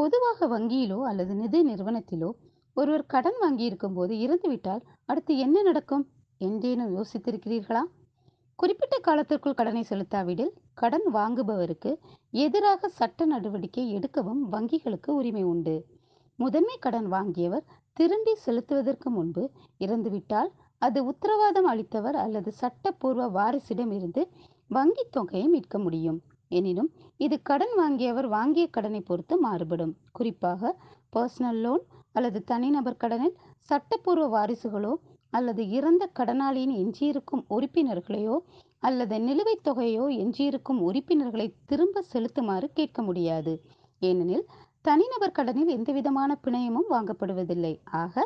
பொதுவாக வங்கியிலோ அல்லது நிதி நிறுவனத்திலோ ஒருவர் கடன் வாங்கி போது இறந்துவிட்டால் அடுத்து என்ன நடக்கும் என்றேனும் யோசித்திருக்கிறீர்களா குறிப்பிட்ட காலத்திற்குள் கடனை செலுத்தாவிடில் கடன் வாங்குபவருக்கு எதிராக சட்ட நடவடிக்கை எடுக்கவும் வங்கிகளுக்கு உரிமை உண்டு முதன்மை கடன் வாங்கியவர் திரும்பி செலுத்துவதற்கு முன்பு இறந்துவிட்டால் அது உத்தரவாதம் அளித்தவர் அல்லது சட்டப்பூர்வ வாரிசிடம் இருந்து வங்கி தொகையை மீட்க முடியும் எனினும் இது கடன் வாங்கியவர் வாங்கிய கடனை பொறுத்து மாறுபடும் குறிப்பாக பர்சனல் லோன் அல்லது தனிநபர் கடனில் சட்டப்பூர்வ வாரிசுகளோ அல்லது இறந்த கடனாளியின் எஞ்சியிருக்கும் உறுப்பினர்களையோ அல்லது நிலுவைத் தொகையோ எஞ்சியிருக்கும் உறுப்பினர்களை திரும்ப செலுத்துமாறு கேட்க முடியாது ஏனெனில் தனிநபர் கடனில் எந்தவிதமான பிணையமும் வாங்கப்படுவதில்லை ஆக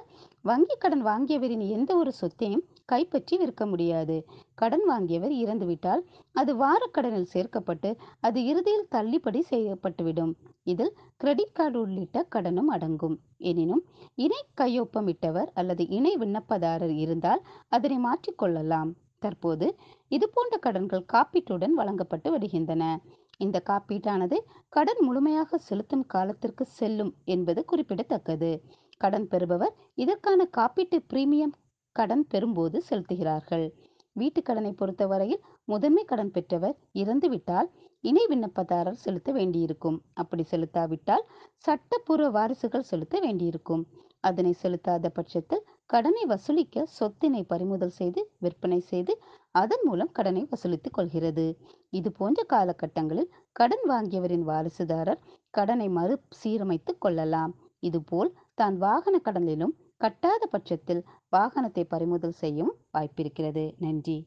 வங்கி கடன் வாங்கியவரின் எந்த ஒரு சொத்தையும் கைப்பற்றி விற்க முடியாது கடன் வாங்கியவர் இறந்துவிட்டால் அது வாரக்கடனில் சேர்க்கப்பட்டு அது இறுதியில் தள்ளுபடி செய்யப்பட்டுவிடும் இதில் கிரெடிட் கார்டு உள்ளிட்ட கடனும் அடங்கும் எனினும் இணை கையொப்பமிட்டவர் அல்லது இணை விண்ணப்பதாரர் இருந்தால் அதனை மாற்றிக்கொள்ளலாம் தற்போது இதுபோன்ற கடன்கள் காப்பீட்டுடன் வழங்கப்பட்டு வருகின்றன இந்த காப்பீட்டானது கடன் முழுமையாக செலுத்தும் காலத்திற்கு செல்லும் என்பது குறிப்பிடத்தக்கது கடன் பெறுபவர் இதற்கான காப்பீட்டு பிரீமியம் கடன் பெறும்போது செலுத்துகிறார்கள் வீட்டு கடனை பொறுத்தவரையில் முதன்மை கடன் பெற்றவர் இறந்துவிட்டால் இணை விண்ணப்பதாரர் செலுத்த வேண்டியிருக்கும் அப்படி செலுத்தாவிட்டால் சட்டப்பூர்வ வாரிசுகள் செலுத்த வேண்டியிருக்கும் அதனை செலுத்தாத பட்சத்தில் கடனை வசூலிக்க சொத்தினை பறிமுதல் செய்து விற்பனை செய்து அதன் மூலம் கடனை வசூலித்துக் கொள்கிறது இது போன்ற காலகட்டங்களில் கடன் வாங்கியவரின் வாரிசுதாரர் கடனை மறு சீரமைத்துக் கொள்ளலாம் இதுபோல் தான் வாகன கடனிலும் கட்டாத பட்சத்தில் வாகனத்தை பறிமுதல் செய்யும் வாய்ப்பிருக்கிறது நன்றி